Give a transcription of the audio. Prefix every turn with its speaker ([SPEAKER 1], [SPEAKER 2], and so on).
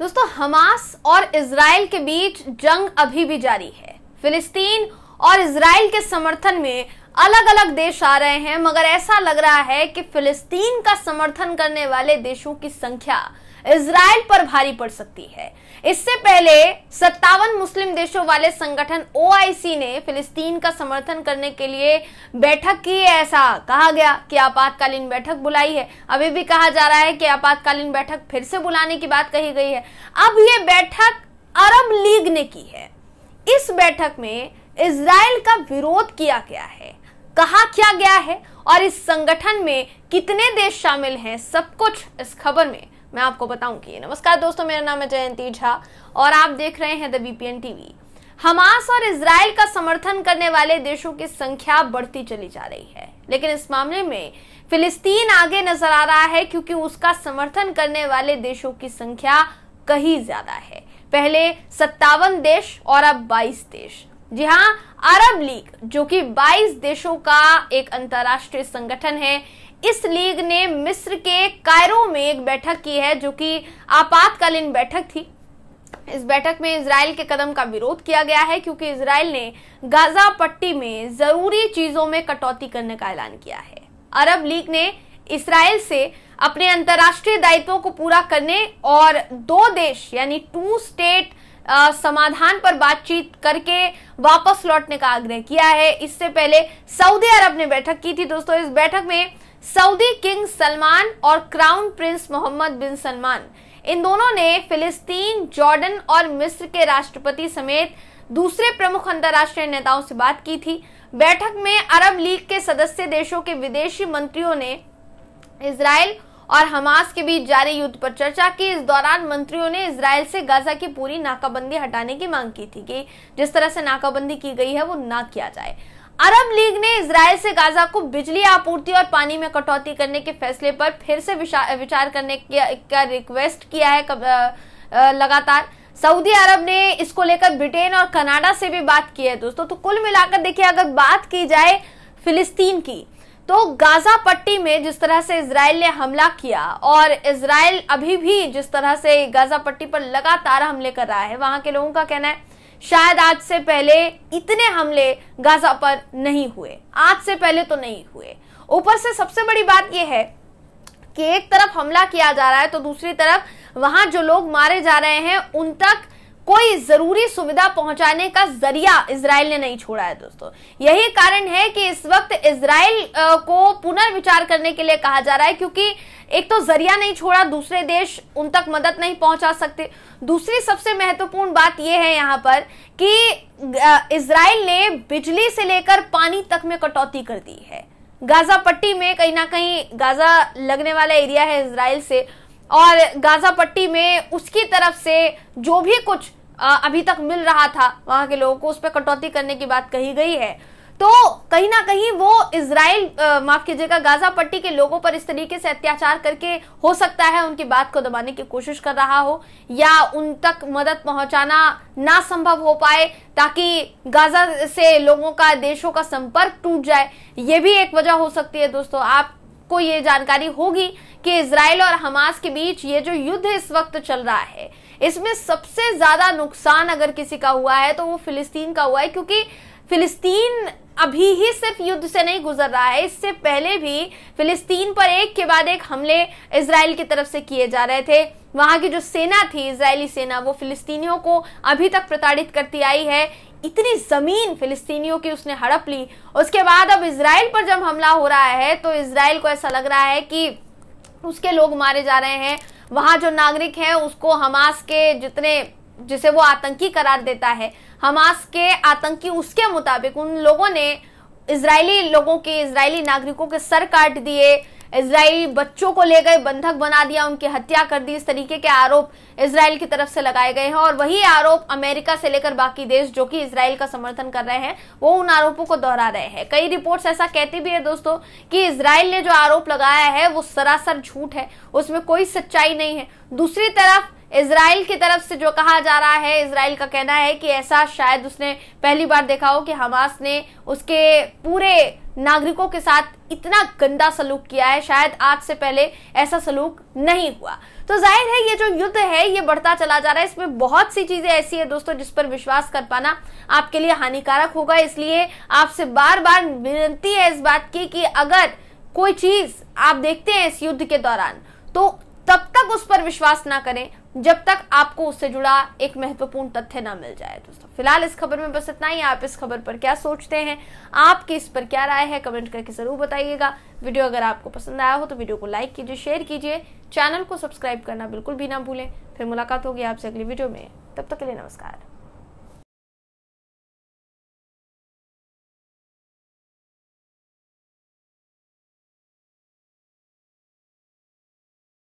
[SPEAKER 1] दोस्तों हमास और इसराइल के बीच जंग अभी भी जारी है फिलिस्तीन और इसराइल के समर्थन में अलग अलग देश आ रहे हैं मगर ऐसा लग रहा है कि फिलिस्तीन का समर्थन करने वाले देशों की संख्या इसराइल पर भारी पड़ सकती है इससे पहले सत्तावन मुस्लिम देशों वाले संगठन ओ ने फिलिस्तीन का समर्थन करने के लिए बैठक की है ऐसा कहा गया कि आपातकालीन बैठक बुलाई है अभी भी कहा जा रहा है कि आपातकालीन बैठक फिर से बुलाने की बात कही गई है अब ये बैठक अरब लीग ने की है इस बैठक में इसराइल का विरोध किया गया है कहा क्या गया है और इस संगठन में कितने देश शामिल हैं सब कुछ इस खबर में मैं आपको बताऊंगी नमस्कार दोस्तों मेरा नाम है जयंती झा और आप देख रहे हैं द बीपीएन टीवी हमास और इसराइल का समर्थन करने वाले देशों की संख्या बढ़ती चली जा रही है लेकिन इस मामले में फिलिस्तीन आगे नजर आ रहा है क्योंकि उसका समर्थन करने वाले देशों की संख्या कहीं ज्यादा है पहले सत्तावन देश और अब 22 देश जी हाँ अरब लीग जो कि 22 देशों का एक अंतर्राष्ट्रीय संगठन है इस लीग ने मिस्र के कायरो में एक बैठक की है जो कि आपातकालीन बैठक थी इस बैठक में इसराइल के कदम का विरोध किया गया है क्योंकि इसराइल ने गाजा पट्टी में जरूरी चीजों में कटौती करने का ऐलान किया है अरब लीग ने इसराइल से अपने अंतर्राष्ट्रीय दायित्वों को पूरा करने और दो देश यानी टू स्टेट समाधान पर बातचीत करके वापस लौटने का आग्रह किया है इससे पहले सऊदी अरब ने बैठक की थी दोस्तों इस बैठक में सऊदी किंग सलमान और crown prince Mohammed bin Salman इन दोनों ने फिलिस्तीन जॉर्डन और मिस्र के राष्ट्रपति समेत दूसरे प्रमुख अंतर्राष्ट्रीय नेताओं से बात की थी बैठक में अरब लीग के सदस्य देशों के विदेशी मंत्रियों ने इसराइल और हमास के बीच जारी युद्ध पर चर्चा की इस दौरान मंत्रियों ने इसराइल से गाजा की पूरी नाकाबंदी हटाने की मांग की थी कि जिस तरह से नाकाबंदी की गई है वो ना किया जाए अरब लीग ने इसराइल से गाजा को बिजली आपूर्ति और पानी में कटौती करने के फैसले पर फिर से विचार करने का रिक्वेस्ट किया है लगातार सऊदी अरब ने इसको लेकर ब्रिटेन और कनाडा से भी बात की है दोस्तों तो कुल मिलाकर देखिए अगर बात की जाए फिलिस्तीन की तो गाजा पट्टी में जिस तरह से इसराइल ने हमला किया और इसराइल अभी भी जिस तरह से गाजा पट्टी पर लगातार हमले कर रहा है वहां के लोगों का कहना है शायद आज से पहले इतने हमले गाजा पर नहीं हुए आज से पहले तो नहीं हुए ऊपर से सबसे बड़ी बात यह है कि एक तरफ हमला किया जा रहा है तो दूसरी तरफ वहां जो लोग मारे जा रहे हैं उन तक कोई जरूरी सुविधा पहुंचाने का जरिया इसराइल ने नहीं छोड़ा है दोस्तों यही कारण है कि इस वक्त इसराइल को पुनर्विचार करने के लिए कहा जा रहा है क्योंकि एक तो जरिया नहीं छोड़ा दूसरे देश उन तक मदद नहीं पहुंचा सकते दूसरी सबसे महत्वपूर्ण बात यह है यहां पर कि इसराइल ने बिजली से लेकर पानी तक में कटौती कर दी है गाजा पट्टी में कहीं ना कहीं गाजा लगने वाला एरिया है इसराइल से और गाजा पट्टी में उसकी तरफ से जो भी कुछ अभी तक मिल रहा था वहां के लोगों को उस पर कटौती करने की बात कही गई है तो कहीं ना कहीं वो इसराइल माफ कीजिएगा गाजा पट्टी के लोगों पर इस तरीके से अत्याचार करके हो सकता है उनकी बात को दबाने की कोशिश कर रहा हो या उन तक मदद पहुंचाना ना संभव हो पाए ताकि गाजा से लोगों का देशों का संपर्क टूट जाए ये भी एक वजह हो सकती है दोस्तों आप को ये जानकारी होगी कि इसराइल और हमास के बीच ये जो युद्ध इस वक्त चल रहा है इसमें सबसे ज्यादा नुकसान अगर किसी का हुआ है तो वो फिलिस्तीन का हुआ है क्योंकि फिलिस्तीन अभी ही सिर्फ युद्ध से नहीं गुजर रहा है इससे पहले भी फिलिस्तीन पर एक के बाद एक हमले इसराइल की तरफ से किए जा रहे थे वहां की जो सेना थी इसराइली सेना वो फिलिस्तीनियों को अभी तक प्रताड़ित करती आई है इतनी जमीन फिलिस्तीनियों की उसने हड़प ली उसके बाद अब इसराइल पर जब हमला हो रहा है तो इसराइल को ऐसा लग रहा है कि उसके लोग मारे जा रहे हैं वहां जो नागरिक हैं उसको हमास के जितने जिसे वो आतंकी करार देता है हमास के आतंकी उसके मुताबिक उन लोगों ने इसराइली लोगों के इसराइली नागरिकों के सर काट दिए इसराइली बच्चों को ले गए बंधक बना दिया उनकी हत्या कर दी इस तरीके के आरोप इसराइल की तरफ से लगाए गए हैं और वही आरोप अमेरिका से लेकर बाकी देश जो कि इसराइल का समर्थन कर रहे हैं वो उन आरोपों को दोहरा रहे हैं कई रिपोर्ट्स ऐसा कहती भी है दोस्तों कि इसराइल ने जो आरोप लगाया है वो सरासर झूठ है उसमें कोई सच्चाई नहीं है दूसरी तरफ इसराइल की तरफ से जो कहा जा रहा है इसराइल का कहना है कि ऐसा शायद उसने पहली बार देखा हो कि हमास ने उसके पूरे नागरिकों के साथ इतना गंदा सलूक किया है शायद आज से पहले ऐसा सलूक नहीं हुआ तो जाहिर है ये जो युद्ध है ये बढ़ता चला जा रहा है इसमें बहुत सी चीजें ऐसी है दोस्तों जिस पर विश्वास कर पाना आपके लिए हानिकारक होगा इसलिए आपसे बार बार विनती है इस बात की कि अगर कोई चीज आप देखते हैं इस युद्ध के दौरान तो तब तक उस पर विश्वास ना करें जब तक आपको उससे जुड़ा एक महत्वपूर्ण तथ्य ना मिल जाए दोस्तों फिलहाल इस खबर में बस इतना ही आप इस खबर पर क्या सोचते हैं आपकी इस पर क्या राय है कमेंट करके जरूर बताइएगा वीडियो अगर आपको पसंद आया हो तो वीडियो को लाइक कीजिए शेयर कीजिए चैनल को सब्सक्राइब करना बिल्कुल भी ना भूलें फिर मुलाकात होगी आपसे अगली वीडियो में तब तक के लिए नमस्कार